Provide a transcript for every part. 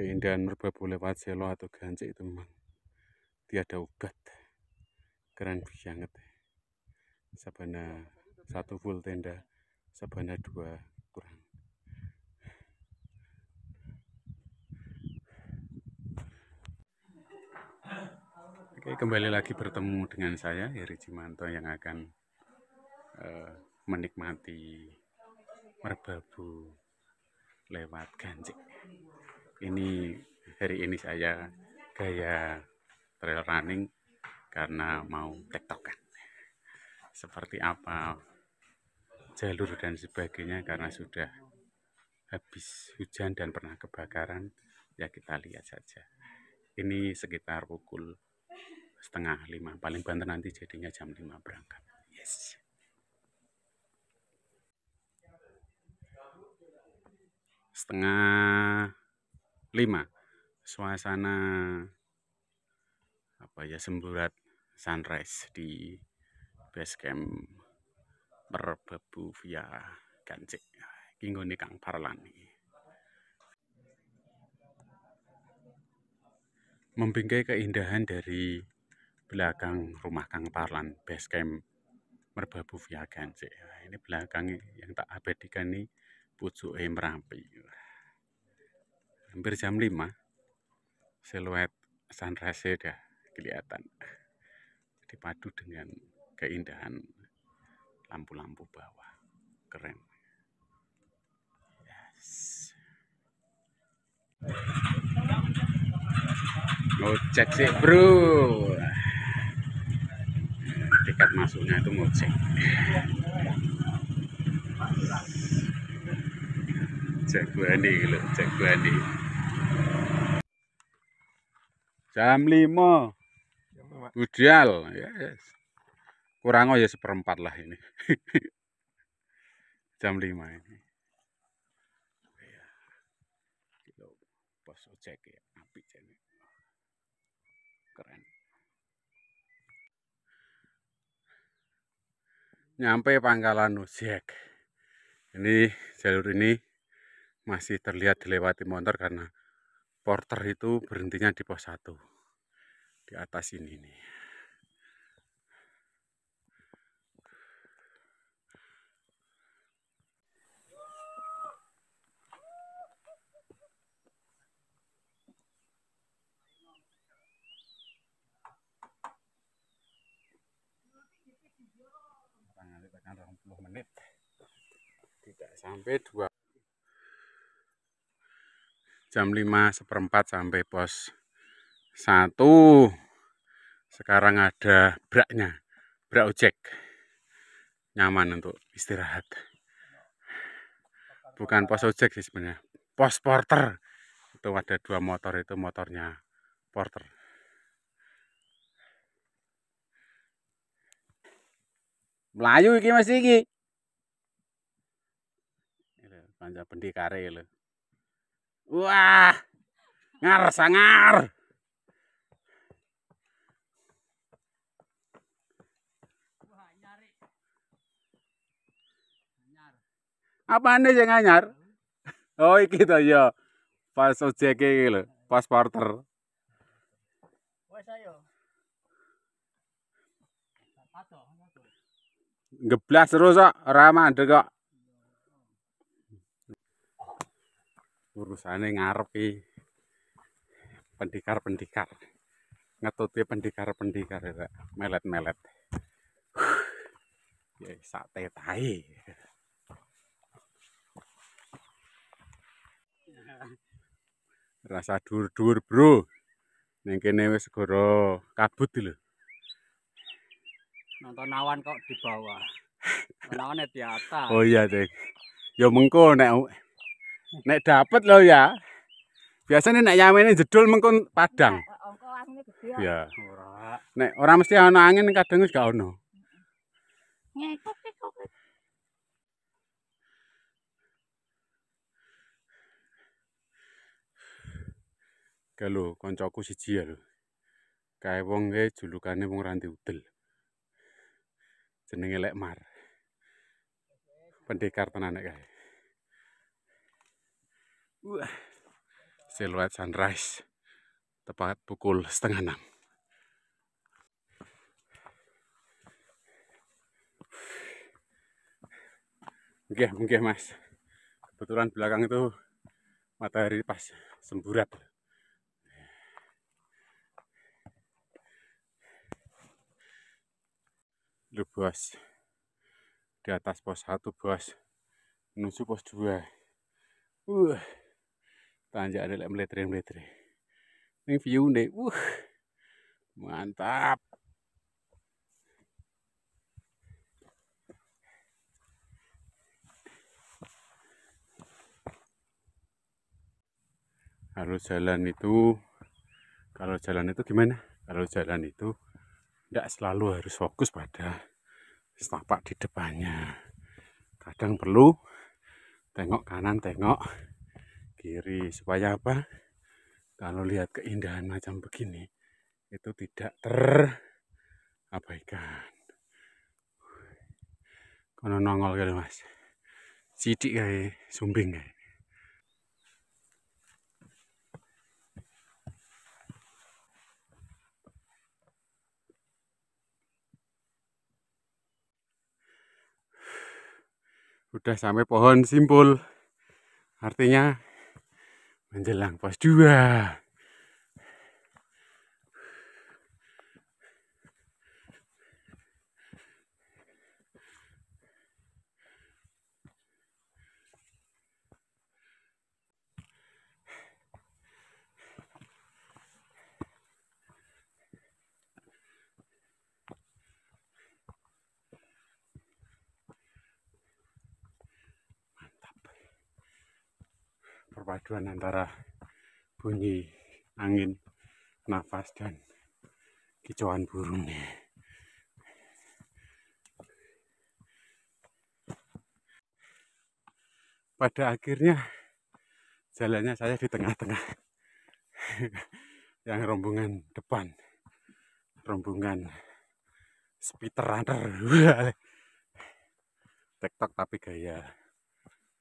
Keindahan merbabu lewat selo atau ganjik itu memang tiada obat Keren banget. Sabana satu full tenda, sabana dua kurang. Oke, kembali lagi bertemu dengan saya Heri Cimanto yang akan uh, menikmati merbabu lewat ganjik ini hari ini saya gaya trail running karena mau tektokan seperti apa jalur dan sebagainya karena sudah habis hujan dan pernah kebakaran ya kita lihat saja ini sekitar pukul setengah lima paling banter nanti jadinya jam lima berangkat yes setengah 5. Suasana apa ya semburat sunrise di base camp Merbabu via Gancik, Iki nikang Kang Parlan Membingkai keindahan dari belakang rumah Kang Parlan base camp Merbabu via Gancik, nah, Ini belakang yang tak abadikan nih pucuk Merapi hampir jam 5 siluet sunrise sudah kelihatan dipadu dengan keindahan lampu-lampu bawah keren yes. ngocek sih bro tiket masuknya itu ngocek cek gue nih cek gue nih. Jam lima, ideal. yes. Kurang ya seperempat lah ini. Jam lima ini. Iya. pas ya, api jadi. Keren. Nyampe pangkalan ojek. Ini jalur ini masih terlihat dilewati motor karena porter itu berhentinya di pos 1 di atas ini nih menit tidak sampai dua jam 5 seperempat sampai pos 1 sekarang ada braknya brak ojek nyaman untuk istirahat bukan pos ojek sih sebenarnya pos porter itu ada dua motor itu motornya porter Melayu iki Mas iki. Panjang pendikare lho. Wah, ngar sangar. Apa anda yang nganyar? Oh, iki to ya. Pas ojek iki lho, pas porter. Wes ayo. Geblas terus kok, ora mandek kok. urusannya ngarep pendikar-pendikar ngetuti pendikar-pendikar melet-melet ya sate tai rasa dur-dur bro yang kini wis segera kabut dulu nonton awan kok di bawah nonton di atas oh iya deh ya mengko nek Nek dapat lo ya. Biasanya nek yamene jedul mengko padang. Heeh, oh, ya. ora. Nek ora mesti ana angin kadang wis gak ono. Kalau koncoku siji ya lho. Kae wong ge julukane wong randi udel. Jenenge Lekmar. Pendekar tenan nek Wah, siluet sunrise tepat pukul setengah enam. Oke, oke mas. Kebetulan belakang itu matahari pas semburat. Lu bos, di atas pos satu, bos, menuju pos dua. Uh tanjak ada lek meletri meletri. ini view deh uh mantap kalau jalan itu kalau jalan itu gimana kalau jalan itu tidak selalu harus fokus pada setapak di depannya kadang perlu tengok kanan tengok kiri supaya apa kalau lihat keindahan macam begini itu tidak terabaikan kono nongol kali mas sidik kayak sumbing kayak udah sampai pohon simpul artinya menjelang pos 2. perpaduan antara bunyi angin, nafas, dan kicauan burungnya. Pada akhirnya jalannya saya di tengah-tengah yang rombongan depan, rombongan speeder runner, tiktok tapi gaya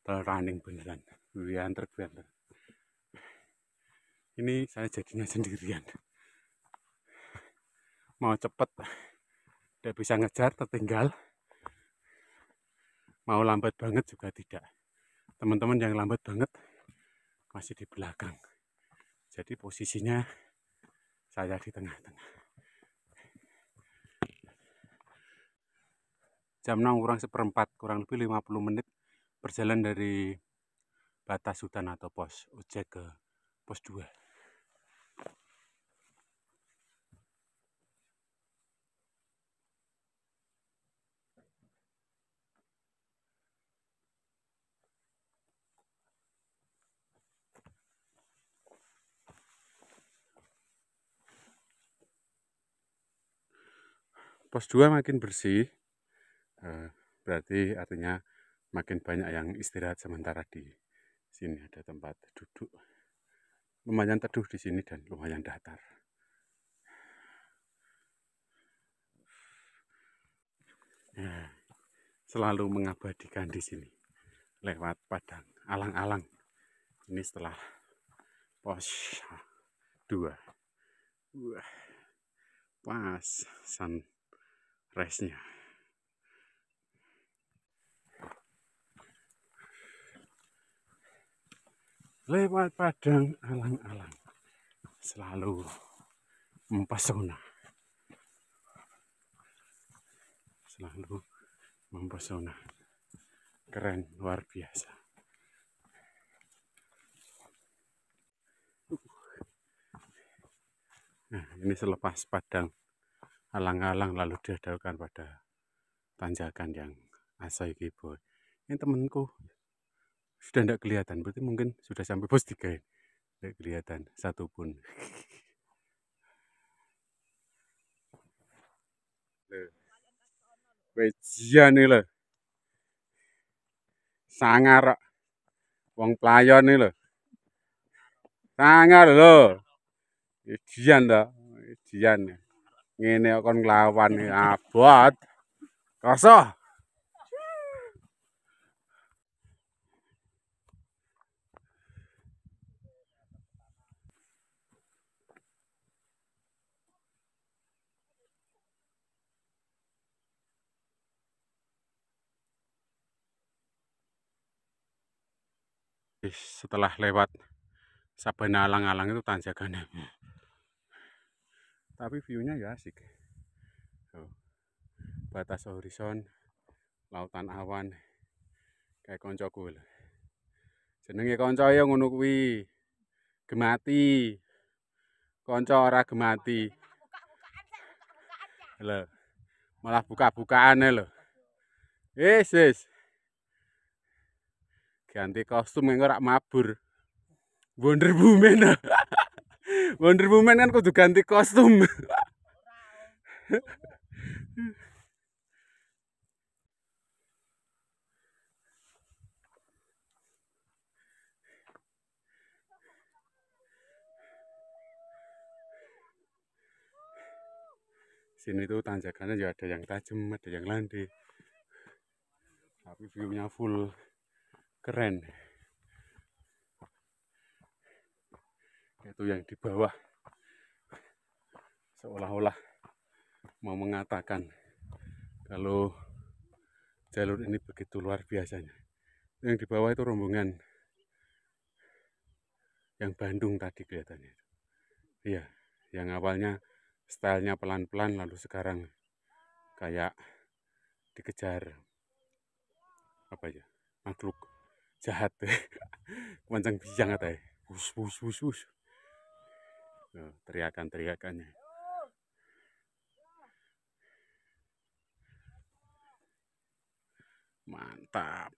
running beneran. Ini saya jadinya sendirian. Mau cepet, tidak bisa ngejar, tertinggal. Mau lambat banget juga tidak. Teman-teman yang lambat banget masih di belakang. Jadi posisinya saya di tengah-tengah. Jam 6 kurang seperempat, kurang lebih 50 menit berjalan dari batas hutan atau pos ojek ke pos 2 pos 2 makin bersih eh, berarti artinya makin banyak yang istirahat sementara di Sini ada tempat duduk. Lumayan teduh di sini dan lumayan datar. Nah, selalu mengabadikan di sini lewat padang alang-alang. Ini setelah pos dua, Wah, pas sunrise-nya. lewat padang alang-alang selalu mempesona selalu mempesona keren luar biasa nah ini selepas padang alang-alang lalu dihadapkan pada tanjakan yang asai boy ini temanku sudah tidak kelihatan berarti mungkin sudah sampai pos tiga ya tidak kelihatan satu pun Wajian nih lo Sangar Wong pelayan nih lo Sangar lo Wajian lo Wajian Ini akan ngelawan nih Abot setelah lewat Sabana Alang-Alang itu tanjakannya tapi viewnya ya asik Tuh. batas horizon lautan awan kayak konco kul jenenge konco ya ngunukwi gemati konco ora gemati Halo. malah buka-bukaan lo Yes, yes. ganti kostum yang rak mabur. Wonder Woman. Wonder Woman kan kudu ganti kostum. sini tuh tanjakannya juga ya ada yang tajam ada yang landai tapi view-nya full keren itu yang di bawah seolah-olah mau mengatakan kalau jalur ini begitu luar biasanya yang di bawah itu rombongan yang Bandung tadi kelihatannya iya yang awalnya stylenya pelan-pelan lalu sekarang kayak dikejar apa ya makhluk jahat ya. kemancang bijang katanya bus bus bus bus teriakan teriakannya mantap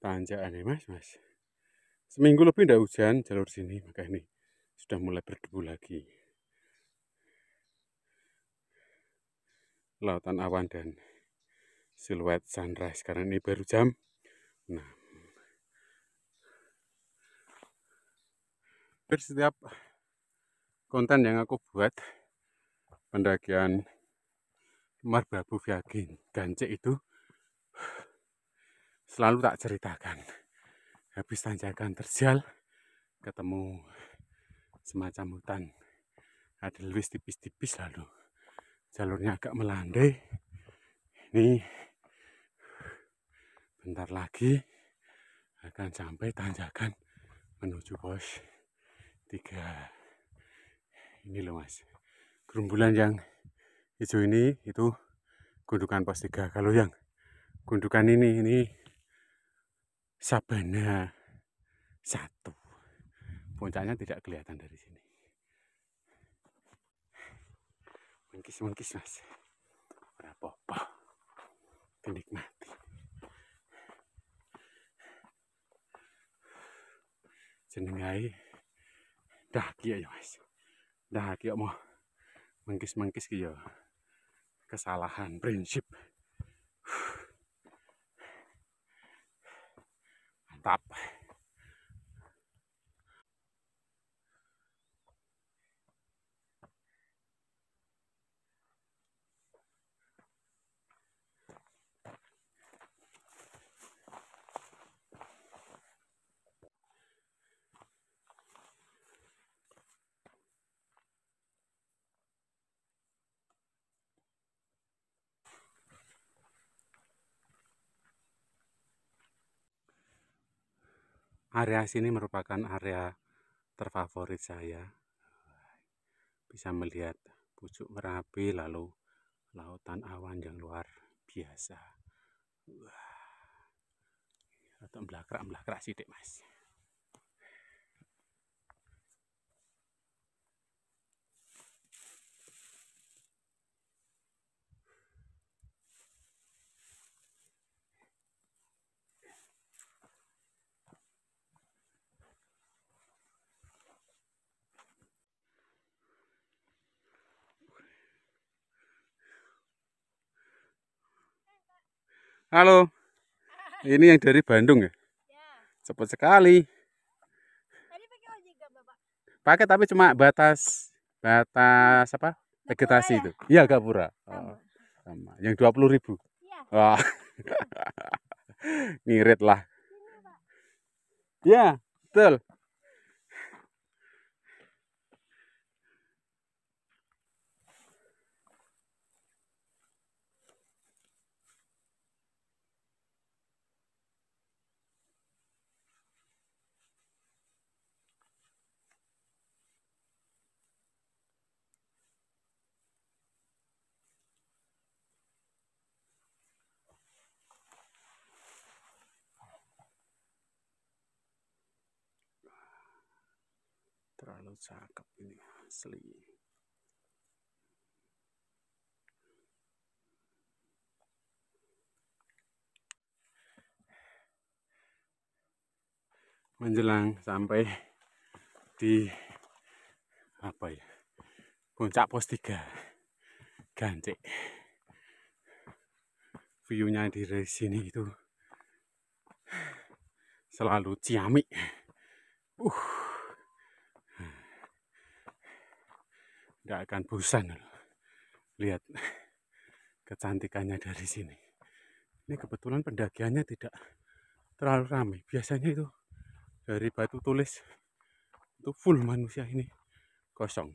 tanjakan ya mas mas seminggu lebih tidak hujan jalur sini maka ini sudah mulai berdebu lagi lautan awan dan siluet sunrise karena ini baru jam 6 hampir setiap konten yang aku buat pendakian Marbabu Viagin Gancik itu selalu tak ceritakan habis tanjakan terjal ketemu semacam hutan ada lewis tipis-tipis lalu jalurnya agak melandai ini bentar lagi akan sampai tanjakan menuju pos tiga. ini loh mas gerumbulan yang hijau ini itu gundukan pos tiga. kalau yang gundukan ini ini sabana satu puncaknya tidak kelihatan dari sini mengkis-mengkis mas berapa apa-apa dinikmati jenengai dah kia ya mas dah kia mau mengkis-mengkis kia ya. kesalahan prinsip mantap area sini merupakan area terfavorit saya bisa melihat pucuk merapi lalu lautan awan yang luar biasa wah atau belakrak belakrak sidik mas Halo. Ini yang dari Bandung ya? ya. Cepet sekali. Tadi pakai tapi cuma batas batas apa? vegetasi ya? itu. Iya, Gapura. Oh, sama. Yang 20 ribu. Iya. Wah. Oh. Ngirit lah. Ya betul. cakep ini asli menjelang sampai di apa ya puncak pos 3 gancik viewnya di sini itu selalu ciamik uh nggak akan bosan lihat kecantikannya dari sini ini kebetulan pendakiannya tidak terlalu ramai biasanya itu dari batu tulis itu full manusia ini kosong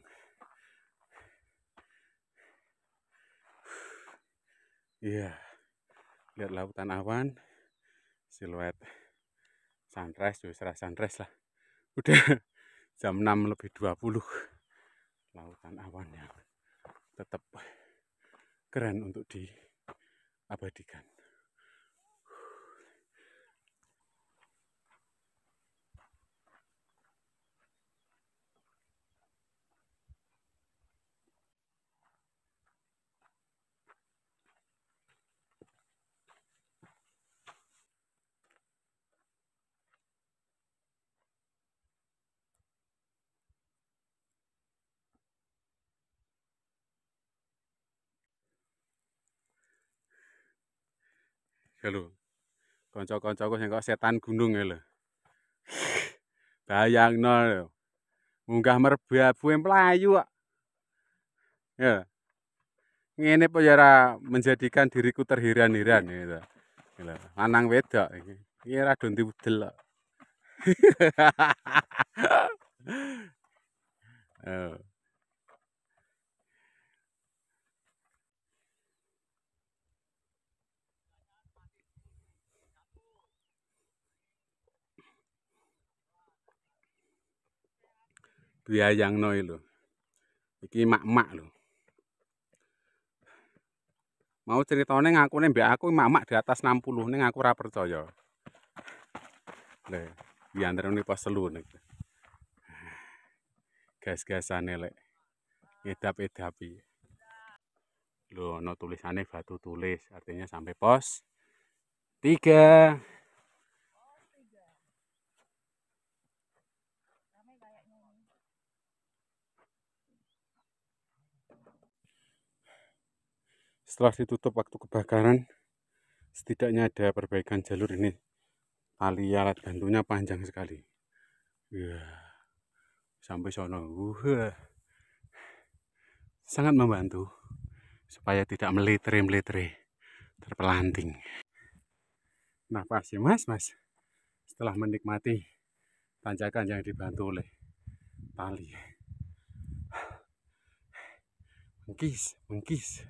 iya yeah. lihat lautan awan siluet sunrise justru ya sunrise lah udah jam 6 lebih 20 lautan awan yang tetap keren untuk diabadikan lho. Kanca-kancaku sing kok setan gunung ya lho. Bayangno lho. Munggah merbabu buem e kok. Ya. Ngene po ya menjadikan diriku terhiran-hiran gitu. Lho, anang wedok iki. Iki ora do ndiwedel kok. Ya. diayangno lho. Iki mak-mak lho. Mau ceritane ngakune mbek aku mak-mak di atas 60 ning aku ora percaya. Lho, diantarane pas telu niku. Gas-gasane lek edap-edapi. Lho, ana no tulisane batu tulis, artinya sampai pos 3. setelah ditutup waktu kebakaran setidaknya ada perbaikan jalur ini tali alat bantunya panjang sekali ya sampai sono uh, sangat membantu supaya tidak melitre-melitre terpelanting nah pasti mas mas setelah menikmati tanjakan yang dibantu oleh tali mengkis mengkis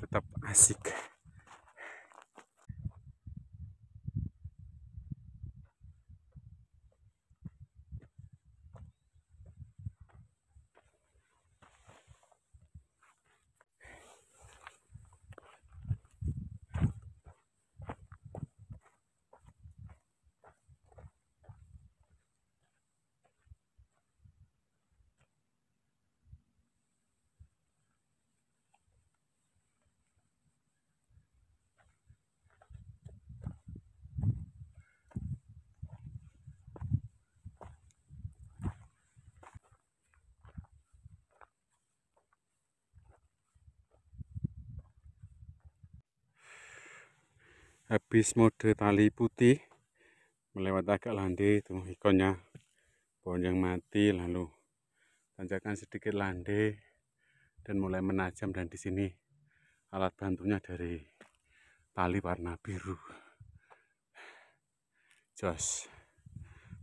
tetap asik habis mode tali putih melewati agak landai itu ikonnya pohon yang mati lalu tanjakan sedikit landai dan mulai menajam dan di sini alat bantunya dari tali warna biru jos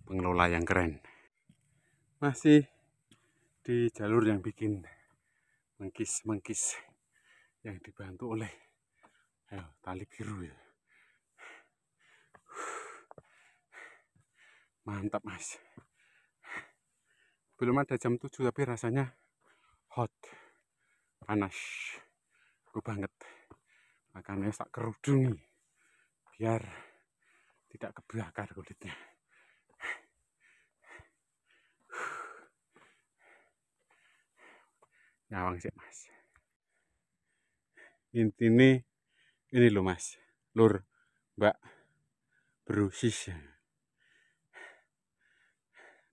pengelola yang keren masih di jalur yang bikin mengkis-mengkis yang dibantu oleh ayo, tali biru ya mantap mas belum ada jam 7 tapi rasanya hot panas gue banget makanya tak kerudungi biar tidak kebakar kulitnya nyawang sih mas intinya ini loh mas lur mbak berusis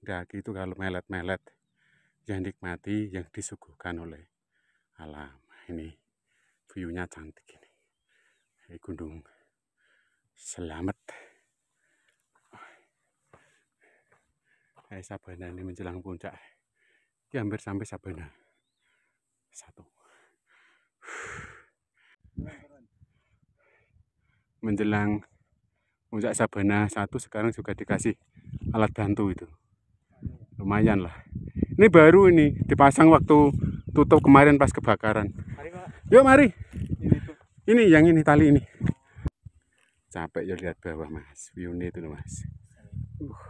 Daki itu kalau melet-melet yang nikmati yang disuguhkan oleh alam. Ini viewnya cantik ini. Ini gunung selamat. Hai eh, Sabana ini menjelang puncak. Ini hampir sampai Sabana. Satu. Menjelang puncak Sabana satu sekarang juga dikasih alat bantu itu lumayan lah ini baru ini dipasang waktu tutup kemarin pas kebakaran yuk mari ini, ini yang ini tali ini capek ya lihat bawah mas view itu loh mas uh,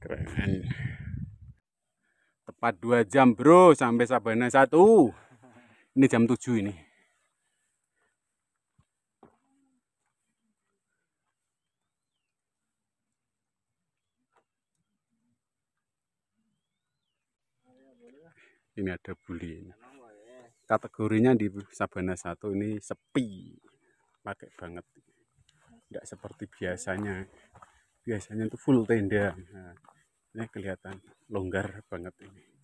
keren tepat dua jam bro sampai sabana satu ini jam tujuh ini ini ada buli kategorinya di sabana satu ini sepi pakai banget enggak seperti biasanya biasanya itu full tenda nah, ini kelihatan longgar banget ini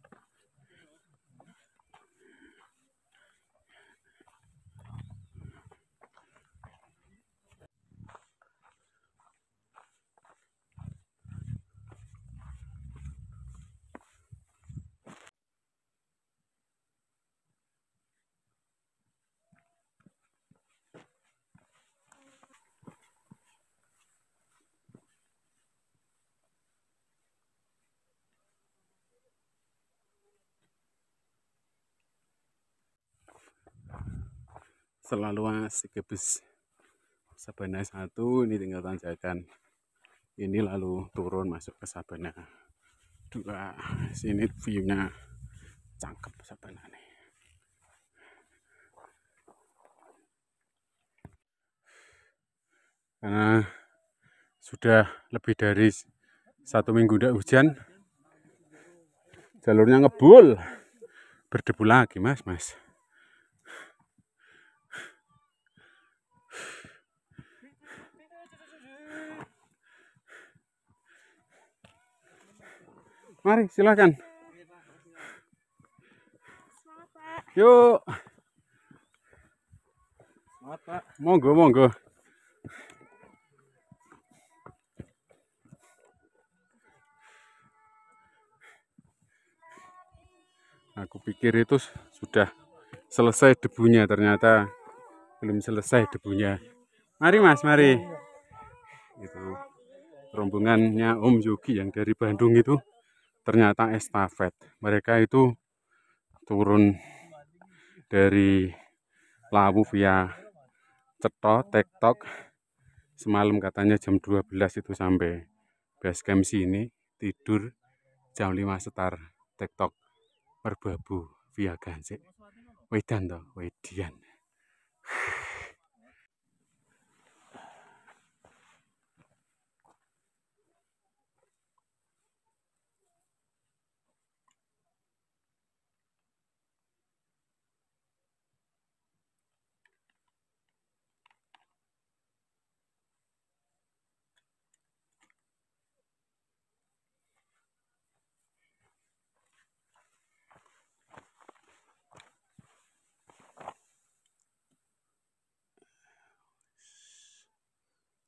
terlalu asik habis sabana satu ini tinggal tanjakan ini lalu turun masuk ke sabana dua sini viewnya cakep sabana nih karena sudah lebih dari satu minggu tidak hujan jalurnya ngebul berdebu lagi mas mas Mari, silakan. Yuk. Monggo, monggo. Aku pikir itu sudah selesai debunya, ternyata belum selesai debunya. Mari, Mas, mari. Itu rombongannya Om Yogi yang dari Bandung itu ternyata estafet mereka itu turun dari lawu via ceto, tektok semalam katanya jam 12 itu sampai base camp sini tidur jam 5 setar tektok merbabu via Gansik. wedan toh wedian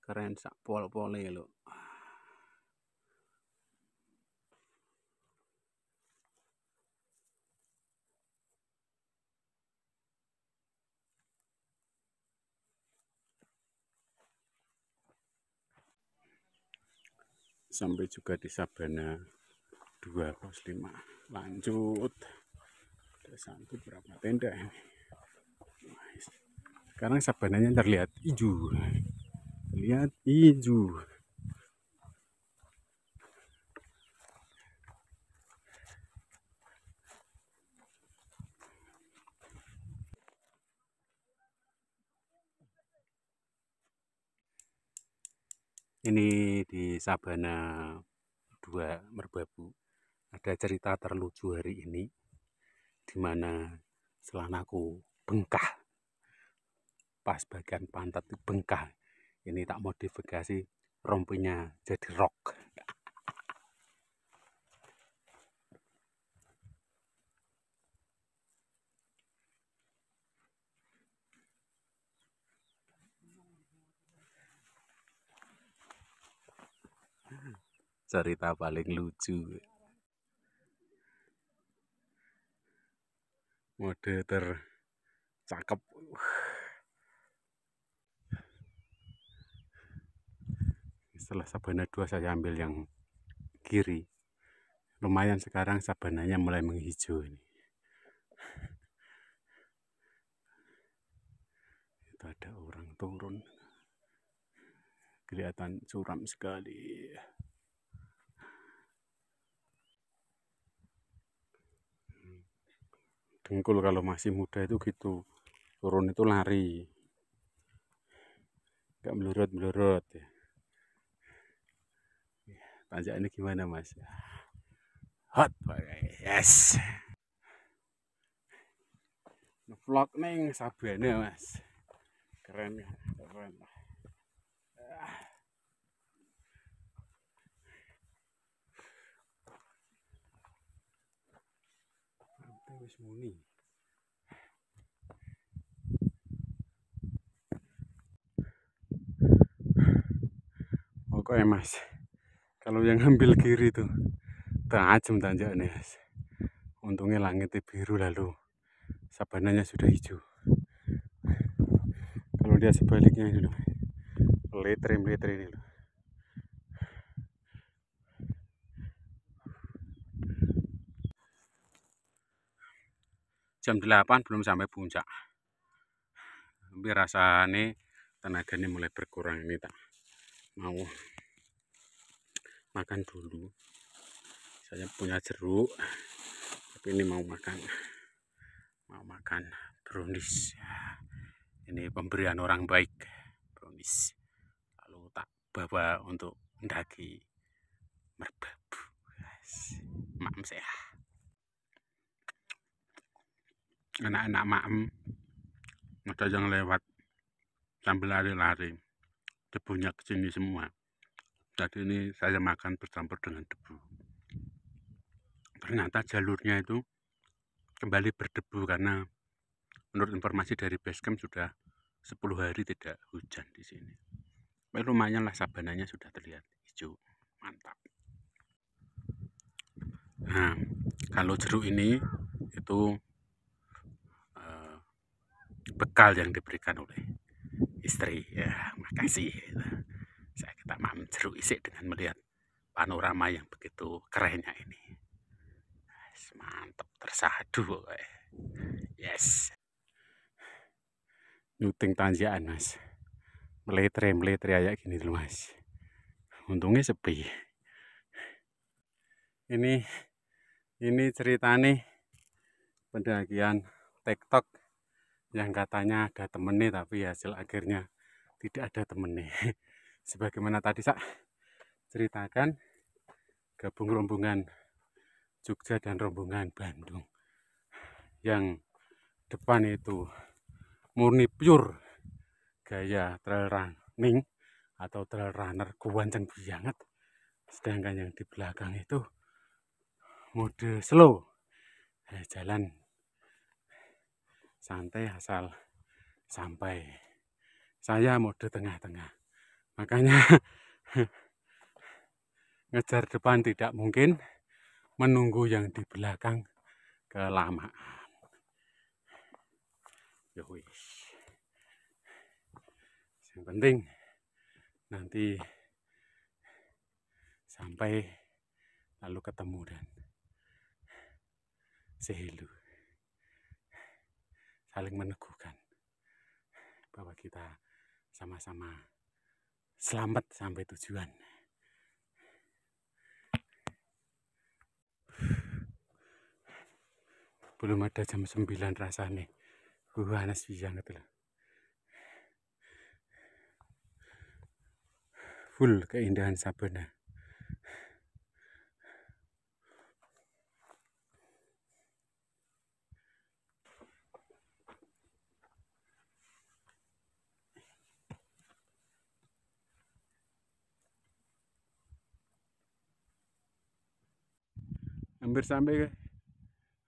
Keren sak pol-pole lo. sampai juga di Sabana 205 lanjut ada satu berapa tenda ini sekarang sabananya terlihat hijau lihat hijau ini di Sabana 2 Merbabu ada cerita terlucu hari ini dimana selanaku bengkah pas bagian pantat itu bengkah ini tak modifikasi rompinya jadi rock cerita paling lucu mode tercakep setelah sabana dua saya ambil yang kiri lumayan sekarang sabananya mulai menghijau ini itu ada orang turun kelihatan suram sekali dengkul kalau masih muda itu gitu turun itu lari nggak melurut melurut ya tanjakannya gimana mas hot pakai yes vlog neng sabana mas keren ya keren lah wis muni. Pokoknya mas kalau yang ambil kiri tuh tajam nih untungnya langitnya biru lalu sabananya sudah hijau kalau dia sebaliknya ini loh letrin letre ini loh jam 8 belum sampai puncak tapi rasanya tenaganya mulai berkurang ini tak mau makan dulu saya punya jeruk tapi ini mau makan mau makan brownies ini pemberian orang baik brownies lalu tak bawa untuk mendaki merbabu maem saya anak-anak maem ada yang lewat sambil lari-lari debunya ke sini semua tadi ini saya makan bercampur dengan debu ternyata jalurnya itu kembali berdebu karena menurut informasi dari basecamp sudah 10 hari tidak hujan di sini tapi lumayan lah sabananya sudah terlihat hijau mantap nah kalau jeruk ini itu eh, bekal yang diberikan oleh istri ya makasih saya kita mampir isi isik dengan melihat panorama yang begitu kerennya ini. Yes, mantap tersadu Yes. Nyuting tanjakan mas. Meletre meletre kayak gini dulu mas. Untungnya sepi. Ini ini cerita nih pendakian TikTok yang katanya ada temennya tapi hasil akhirnya tidak ada temennya sebagaimana tadi saya ceritakan gabung rombongan Jogja dan rombongan Bandung yang depan itu murni pure gaya trail running atau trail runner kewancang banget sedangkan yang di belakang itu mode slow eh, jalan santai asal sampai saya mode tengah-tengah makanya ngejar depan tidak mungkin menunggu yang di belakang kelamaan Yowis. Ya yang penting nanti sampai lalu ketemu dan sehelu saling meneguhkan bahwa kita sama-sama selamat sampai tujuan. Belum ada jam 9 rasanya. Gua panas banget loh. Full keindahan Sabana. hampir sampai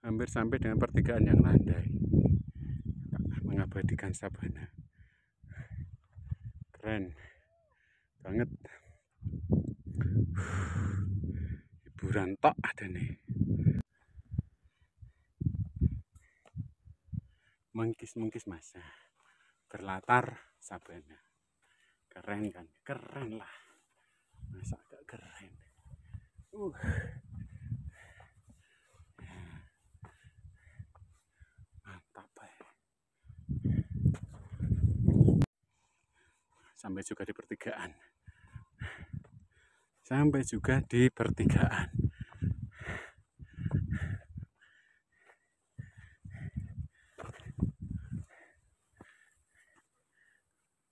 hampir sampai dengan pertigaan yang landai mengabadikan sabana keren banget hiburan tok ada nih mengkis-mengkis masa berlatar sabana keren kan keren lah masa agak keren uh sampai juga di pertigaan sampai juga di pertigaan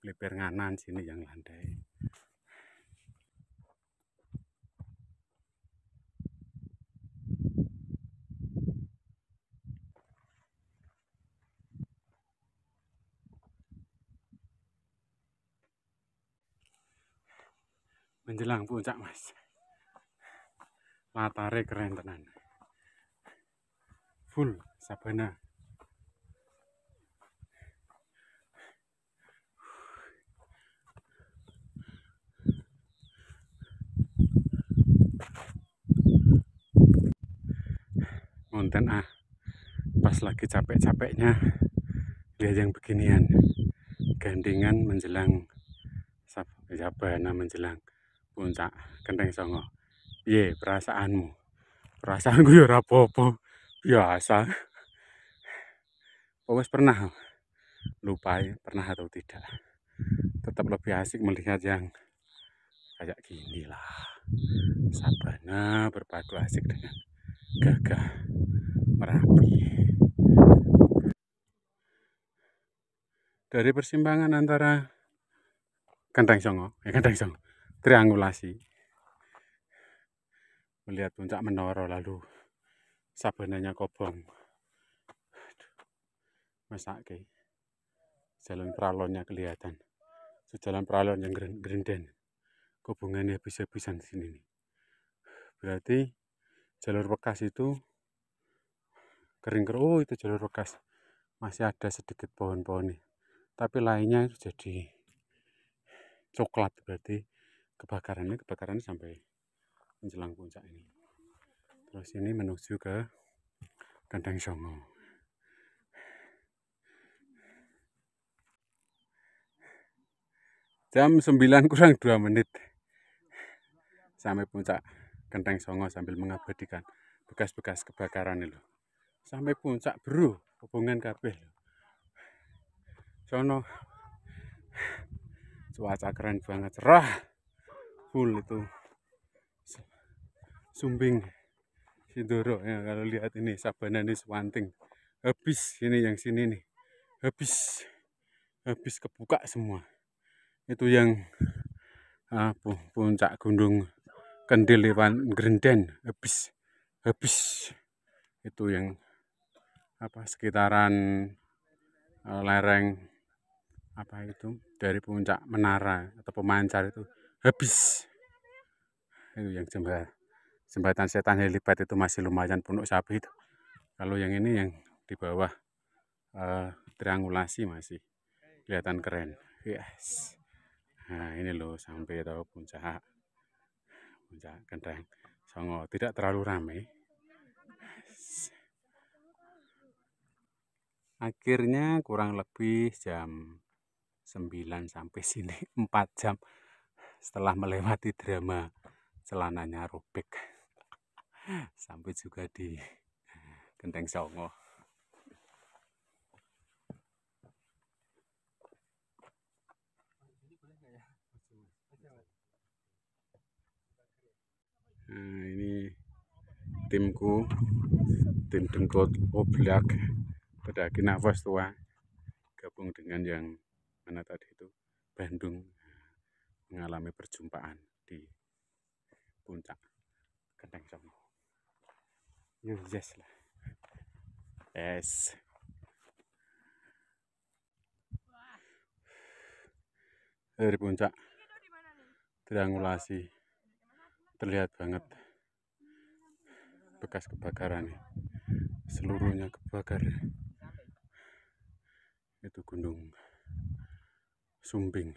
lebar nganan sini yang landai menjelang puncak mas matahari keren tenan full sabana konten ah pas lagi capek-capeknya dia yang beginian gandingan menjelang sabana menjelang puncak Kenteng Songo. Piye perasaanmu? Perasaanku ya ora apa-apa. Biasa. Wes pernah lupa pernah atau tidak. Tetap lebih asik melihat yang kayak gini lah. Sabana berpadu asik dengan gagah merapi. Dari persimpangan antara Kenteng Songo, ya eh, Kenteng Songo, triangulasi melihat puncak menoro lalu sabenanya kobong mesake jalan pralonnya kelihatan sejalan pralon yang gerinden kobongannya bisa-bisa di sini nih. berarti jalur bekas itu kering keruh oh, itu jalur bekas masih ada sedikit pohon-pohon nih tapi lainnya itu jadi coklat berarti kebakaran kebakarannya kebakarannya sampai menjelang puncak ini terus ini menuju ke kandang songo jam 9 kurang 2 menit sampai puncak kandang songo sambil mengabadikan bekas-bekas kebakaran ini loh sampai puncak bro hubungan kabel sono cuaca keren banget cerah full itu sumbing Sidoro ya kalau lihat ini sabana ini sewanting habis ini yang sini nih habis habis kebuka semua itu yang ah, puncak gunung kendil lewan grenden habis habis itu yang apa sekitaran eh, lereng apa itu dari puncak menara atau pemancar itu habis itu yang jembatan jembatan setan helipad itu masih lumayan penuh sapi itu kalau yang ini yang di bawah uh, triangulasi masih kelihatan keren yes nah ini loh sampai tahu puncak puncak kendang songo tidak terlalu ramai akhirnya kurang lebih jam 9 sampai sini 4 jam setelah melewati drama celananya robek sampai juga di Genteng Songo. Nah, ini timku, tim dengkot oblak pedagi nafas tua gabung dengan yang mana tadi itu Bandung mengalami perjumpaan di puncak Kendeng Songo. Yes lah. Yes. Dari puncak triangulasi terlihat banget bekas kebakaran seluruhnya kebakar itu gunung sumbing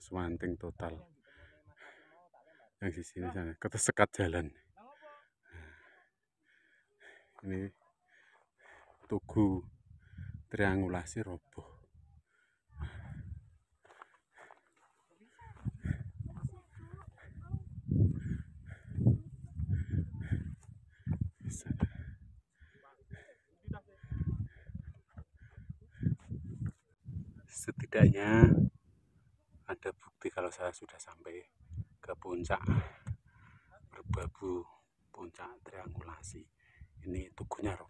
semanting total yang di sini sana kata sekat jalan ah. ini tugu triangulasi roboh setidaknya tapi kalau saya sudah sampai ke puncak berbabu puncak triangulasi ini tugunya rok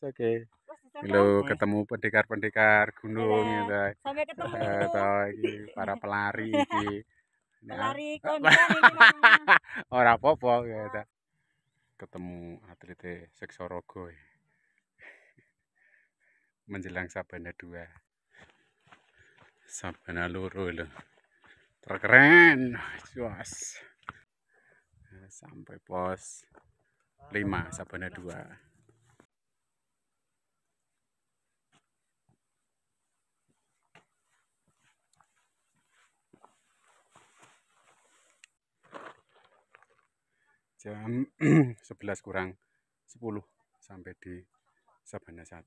oke. Okay. Lalu ketemu pendekar-pendekar gunung iya, gitu. Sampai ketemu atau eh, gitu. para pelari iki. Nah, pelari kon. Ora apa-apa gitu. Ketemu atlet Seksorogo. Menjelang Sabana 2. Sabana loro lho. Terkeren. Jos. Sampai pos 5 Sabana 2. jam 11 kurang 10 sampai di Sabana 1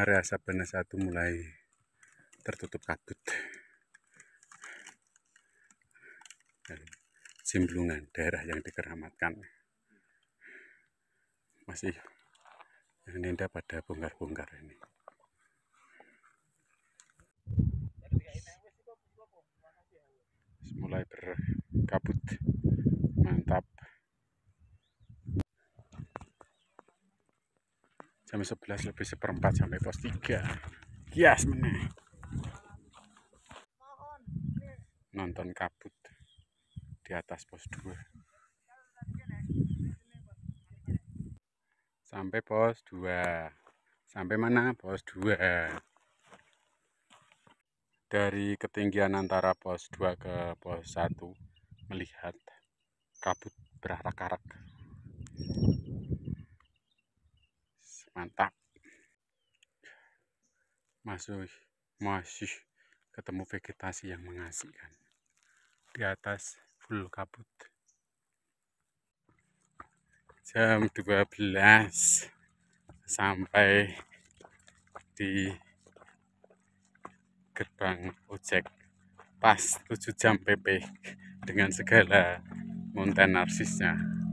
area Sabana 1 mulai tertutup kabut dan simblungan daerah yang dikeramatkan masih yang nenda pada bongkar-bongkar ini mulai ber kabut mantap jam 11 lebih seperempat sampai pos 3 yes meneh nonton kabut di atas pos 2 sampai pos 2 sampai mana pos 2 dari ketinggian antara pos 2 ke pos 1 melihat kabut berarak-arak mantap masuk masih ketemu vegetasi yang mengasihkan di atas full kabut jam 12 sampai di gerbang ojek pas 7 jam PP dengan segala mountain narsisnya